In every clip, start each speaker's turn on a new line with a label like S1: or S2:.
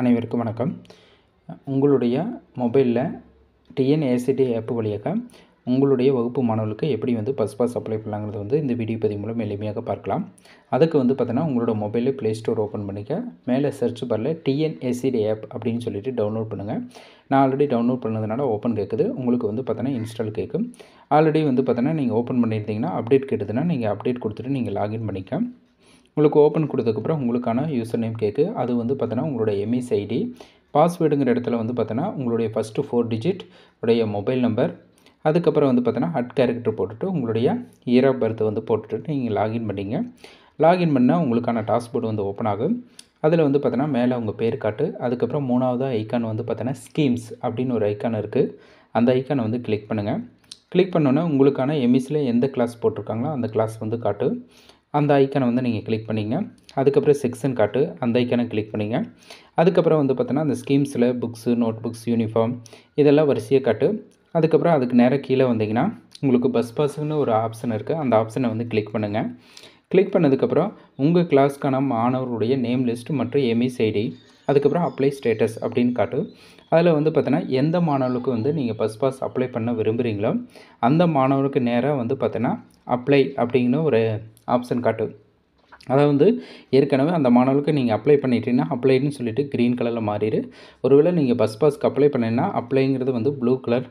S1: அனைவருக்கும் வணக்கம் உங்களுடைய மொபைலில் டிஎன்ஏசிடி ஆப் வழியாக உங்களுடைய வகுப்பு மாணவர்களுக்கு எப்படி வந்து பஸ் பாஸ் அப்ளை பண்ணலாங்கிறது வந்து இந்த வீடியோ பதிவு மூலம் எளிமையாக பார்க்கலாம் அதுக்கு வந்து பார்த்தோன்னா உங்களோட மொபைலில் ப்ளே ஸ்டோர் ஓப்பன் பண்ணிக்க மேலே சர்ச் டிஎன் டிஎன்எஸ்சிடி ஆப் அப்படின்னு சொல்லிட்டு டவுன்லோட் பண்ணுங்கள் நான் ஆல்ரெடி டவுன்லோட் பண்ணதுனால ஓப்பன் கேட்குது உங்களுக்கு வந்து பார்த்தோன்னா இன்ஸ்டால் கேட்கும் ஆல்ரெடி வந்து பார்த்தோன்னா நீங்கள் ஓப்பன் பண்ணியிருந்தீங்கன்னா அப்டேட் கேட்டதுன்னா நீங்கள் அப்டேட் கொடுத்துட்டு நீங்கள் லாகின் பண்ணிக்க உங்களுக்கு ஓப்பன் கொடுத்ததுக்கப்புறம் உங்களுக்கான யூசர் நேம் கேட்கு அது வந்து பார்த்தோன்னா உங்களோட எம்இஸ் ஐடி பாஸ்வேர்டுங்கிற இடத்துல வந்து பார்த்தோன்னா உங்களுடைய ஃபஸ்ட்டு ஃபோர் டிஜிட் உடைய மொபைல் நம்பர் அதுக்கப்புறம் வந்து பார்த்தோன்னா ஹட் கேரக்டர் போட்டுட்டு உங்களுடைய இயர் ஆஃப் பர்த் வந்து போட்டுட்டு நீங்கள் லாகின் பண்ணிங்க லாகின் பண்ணால் உங்களுக்கான டாஸ்போர்டு வந்து ஓப்பன் ஆகும் அதில் வந்து பார்த்தோன்னா மேலே உங்கள் பேர் காட்டு அதுக்கப்புறம் மூணாவதாக ஐக்கான் வந்து பார்த்தோன்னா ஸ்கீம்ஸ் அப்படின்னு ஒரு ஐக்கான் இருக்குது அந்த ஐக்கானை வந்து கிளிக் பண்ணுங்கள் கிளிக் பண்ணோன்னே உங்களுக்கான எம்இஸில் எந்த கிளாஸ் போட்டிருக்காங்களோ அந்த கிளாஸ் வந்து காட்டு அந்த ஐக்கனை வந்து நீங்கள் கிளிக் பண்ணிங்க அதுக்கப்புறம் செக்ஷன் காட்டு அந்த ஐக்கனை கிளிக் பண்ணிங்க அதுக்கப்புறம் வந்து பார்த்தோன்னா அந்த ஸ்கீம்ஸில் புக்ஸு நோட் புக்ஸ் யூனிஃபார்ம் இதெல்லாம் வரிசையை காட்டு அதுக்கப்புறம் அதுக்கு நேராக கீழே வந்தீங்கன்னா உங்களுக்கு பஸ் பாஸுன்னு ஒரு ஆப்ஷன் இருக்குது அந்த ஆப்ஷனை வந்து கிளிக் பண்ணுங்கள் கிளிக் பண்ணதுக்கப்புறம் உங்கள் கிளாஸ்க்கான மாணவருடைய நேம் லிஸ்ட் மற்றும் எம்இஸ் ஐடி அதுக்கப்புறம் அப்ளை ஸ்டேட்டஸ் அப்படின்னு காட்டு அதில் வந்து பார்த்தோன்னா எந்த மாணவர்களுக்கு வந்து நீங்கள் பஸ் பாஸ் அப்ளை பண்ண விரும்புகிறீங்களோ அந்த மாணவருக்கு நேராக வந்து பார்த்தோன்னா அப்ளை அப்படிங்கிற ஒரு ஆப்ஷன் காட்டுது அதை வந்து ஏற்கனவே அந்த மாணவருக்கு நீங்கள் அப்ளை பண்ணிட்டீங்கன்னா அப்ளைன்னு சொல்லிட்டு க்ரீன் கலரில் மாறிடு ஒருவேளை நீங்கள் பஸ் பாஸ்க்கு அப்ளை பண்ணிங்கன்னா அப்ளைங்கிறது வந்து ப்ளூ கலர்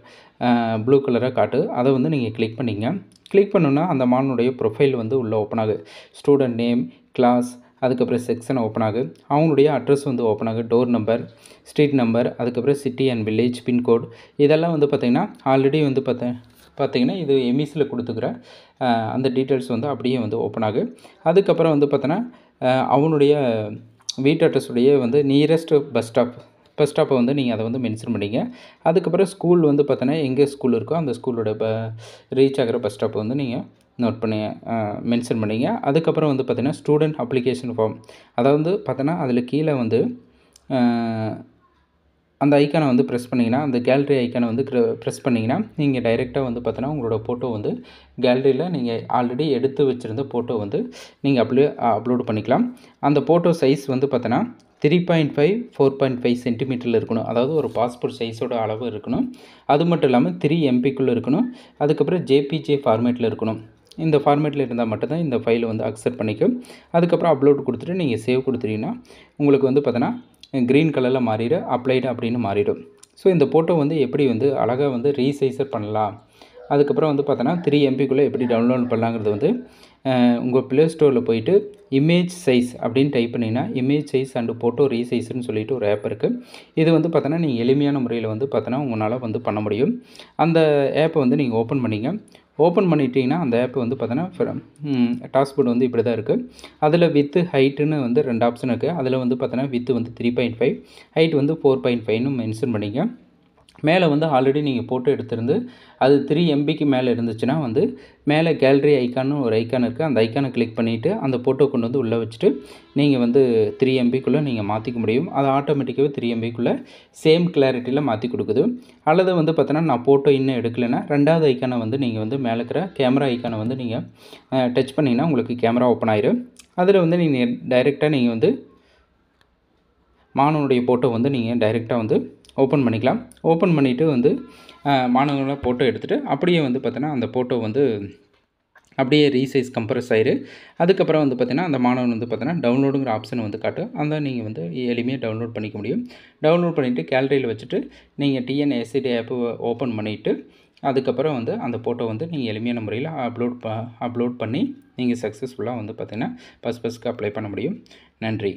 S1: ப்ளூ கலராக காட்டு அதை வந்து நீங்கள் கிளிக் பண்ணிங்க கிளிக் பண்ணுன்னா அந்த மாணவனுடைய ப்ரொஃபைல் வந்து உள்ளே ஓப்பன் ஆகுது ஸ்டூடெண்ட் நேம் கிளாஸ் அதுக்கப்புறம் செக்ஷன் ஓப்பன் ஆகுது அவங்களுடைய அட்ரஸ் வந்து ஓப்பன் ஆகுது டோர் நம்பர் ஸ்ட்ரீட் நம்பர் அதுக்கப்புறம் சிட்டி அண்ட் வில்லேஜ் பின்கோட் இதெல்லாம் வந்து பார்த்திங்கன்னா ஆல்ரெடி வந்து பார்த்தேன் பார்த்திங்கன்னா இது எம்இஸில் e கொடுத்துக்கிற அந்த டீட்டெயில்ஸ் வந்து அப்படியே வந்து ஓப்பன் ஆகும் அதுக்கப்புறம் வந்து பார்த்தோன்னா அவனுடைய வீட்டு அட்ரஸுடைய வந்து நியரஸ்ட் பஸ் ஸ்டாப் பஸ் ஸ்டாப்பை வந்து நீங்கள் அதை வந்து மென்ஷன் பண்ணிங்க அதுக்கப்புறம் ஸ்கூல் வந்து பார்த்தோன்னா எங்கே ஸ்கூல் இருக்கோ அந்த ஸ்கூலோட ப ரீச் ஆகிற பஸ் ஸ்டாப்பை வந்து நீங்கள் நோட் பண்ணி மென்ஷன் பண்ணிங்க அதுக்கப்புறம் வந்து பார்த்தீங்கன்னா ஸ்டூடெண்ட் அப்ளிகேஷன் ஃபார்ம் அதாவது பார்த்தோன்னா அதில் கீழே வந்து அந்த ஐக்கானை வந்து ப்ரெஸ் பண்ணிங்கன்னா அந்த கேலரி ஐக்கானை வந்து ப்ரெஸ் பண்ணிங்கன்னா நீங்கள் டைரெக்டாக வந்து பார்த்தோன்னா உங்களோட ஃபோட்டோ வந்து கேலரியில் நீங்கள் ஆல்ரெடி எடுத்து வச்சுருந்த ஃபோட்டோ வந்து நீங்கள் அப்ளோ அப்லோடு பண்ணிக்கலாம் அந்த ஃபோட்டோ சைஸ் வந்து பார்த்தீங்கன்னா three point five four point five சென்டிமீட்டரில் இருக்கணும் அதாவது ஒரு பாஸ்போர்ட் சைஸோட அளவு இருக்கணும் அது மட்டும் இல்லாமல் த்ரீ எம்பிக்குள்ளே இருக்கணும் அதுக்கப்புறம் ஜேபிஜே ஃபார்மேட்டில் இருக்கணும் இந்த ஃபார்மேட்டில் இருந்தால் மட்டும்தான் இந்த ஃபைலை வந்து அக்செப்ட் பண்ணிக்கும் அதுக்கப்புறம் அப்லோட் கொடுத்துட்டு நீங்கள் சேவ் கொடுத்துட்டீங்கன்னா உங்களுக்கு வந்து பார்த்தோன்னா க்ரீன் கலரில் மாறிடும் அப்ளைடு அப்படின்னு மாறிடும் ஸோ இந்த ஃபோட்டோ வந்து எப்படி வந்து அழகாக வந்து ரீசைஸர் பண்ணலாம் அதுக்கப்புறம் வந்து பார்த்தோன்னா த்ரீ எம்பிக்குள்ளே எப்படி டவுன்லோட் பண்ணலாங்கிறது வந்து உங்கள் ப்ளே ஸ்டோரில் போயிட்டு இமேஜ் சைஸ் அப்படின்னு டைப் பண்ணிங்கன்னா இமேஜ் சைஸ் அண்டு ஃபோட்டோ ரீசைஸ்னு சொல்லிட்டு ஒரு ஆப் இருக்குது இது வந்து பார்த்தோன்னா நீங்கள் எளிமையான முறையில் வந்து பார்த்தோன்னா உங்களால் வந்து பண்ண முடியும் அந்த ஆப்பை வந்து நீங்கள் ஓப்பன் பண்ணிங்க ஓப்பன் பண்ணிட்டீங்கன்னா அந்த ஆப் வந்து டாஸ்க் டாஸ்போர்ட் வந்து இப்படி தான் இருக்குது அதில் வித்து ஹைட்டுன்னு வந்து ரெண்டு ஆப்ஷன் இருக்குது அதில் வந்து பார்த்தோன்னா வித்து வந்து த்ரீ பாயிண்ட் ஃபைவ் ஹைட் வந்து ஃபோர் பாயிண்ட் ஃபைவ்னு மென்ஷன் பண்ணிக்கோங்க மேலே வந்து ஆல்ரெடி நீங்கள் போட்டு எடுத்துருந்து அது த்ரீ எம்பிக்கு மேலே இருந்துச்சுன்னா வந்து மேலே கேலரி ஐக்கான்னு ஒரு ஐக்கான் இருக்குது அந்த ஐக்கானை கிளிக் பண்ணிவிட்டு அந்த ஃபோட்டோ கொண்டு வந்து உள்ளே வச்சுட்டு நீங்கள் வந்து த்ரீ எம்பிக்குள்ளே நீங்கள் மாற்றிக்க முடியும் அது ஆட்டோமேட்டிக்காகவே த்ரீ எம்பிக்குள்ளே சேம் கிளாரிட்டியில் மாற்றி கொடுக்குது அல்லது வந்து பார்த்தோன்னா நான் ஃபோட்டோ இன்னும் எடுக்கலைன்னா ரெண்டாவது ஐக்கானை வந்து நீங்கள் வந்து மேலே இருக்கிற கேமரா ஐக்கானை வந்து நீங்கள் டச் பண்ணிங்கன்னா உங்களுக்கு கேமரா ஓப்பன் ஆயிரும் அதில் வந்து நீங்கள் டைரெக்டாக நீங்கள் வந்து மாணவனுடைய ஃபோட்டோ வந்து நீங்கள் டைரெக்டாக வந்து ஓப்பன் பண்ணிக்கலாம் ஓப்பன் பண்ணிவிட்டு வந்து மாணவர்களாக ஃபோட்டோ எடுத்துகிட்டு அப்படியே வந்து பார்த்தோன்னா அந்த ஃபோட்டோ வந்து அப்படியே ரீசைஸ் கம்ப்ரஸ் ஆயிரு அதுக்கப்புறம் வந்து பார்த்திங்கன்னா அந்த மாணவன் வந்து பார்த்தீங்கன்னா டவுன்லோடுங்கிற ஆப்ஷன் வந்து காட்டும் அந்த நீங்கள் வந்து எளிமையாக டவுன்லோட் பண்ணிக்க முடியும் டவுன்லோட் பண்ணிவிட்டு கேலரியில் வச்சுட்டு நீங்கள் டிஎன்எஸ்சிடி ஆப்பு ஓப்பன் பண்ணிவிட்டு அதுக்கப்புறம் வந்து அந்த ஃபோட்டோ வந்து நீங்கள் எளிமையான முறையில் அப்லோட் ப அப்லோட் பண்ணி நீங்கள் சக்ஸஸ்ஃபுல்லாக வந்து பார்த்திங்கன்னா ஃபஸ்ட் ஃபஸ்ட்டுக்கு அப்ளை பண்ண முடியும் நன்றி